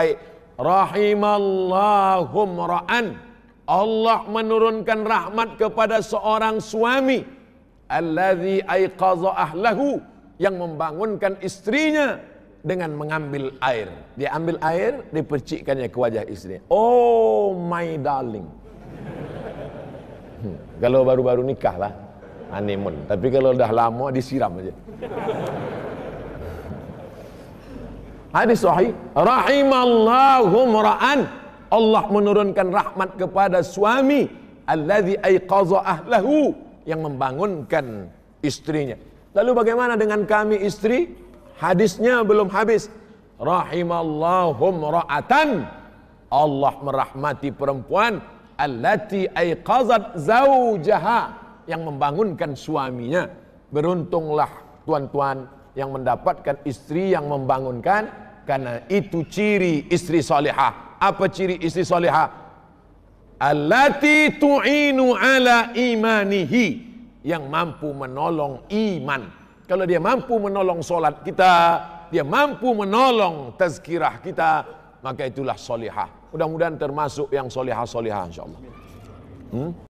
ay rahimallahu ra'an Allah menurunkan rahmat kepada seorang suami Alladhi ayqaza ahlahu yang membangunkan istrinya dengan mengambil air dia ambil air dipercikkannya ke wajah istri oh my darling hmm, kalau baru-baru nikah lah honeymoon tapi kalau dah lama disiram aja Hadis sahih, rahimallahu mura'an. Allah menurunkan rahmat kepada suami allazi ayqaza ahlahu yang membangunkan istrinya. Lalu bagaimana dengan kami istri? Hadisnya belum habis. Rahimallahu mura'atan. Allah merahmati perempuan allati ayqazat zaujaha yang membangunkan suaminya. Beruntunglah tuan-tuan, yang mendapatkan istri yang membangunkan karena itu ciri istri salihah apa ciri istri salihah allati tu'inu ala imanihi yang mampu menolong iman kalau dia mampu menolong solat kita dia mampu menolong tazkirah kita maka itulah salihah mudah-mudahan termasuk yang salihah-salihah insyaallah hmm?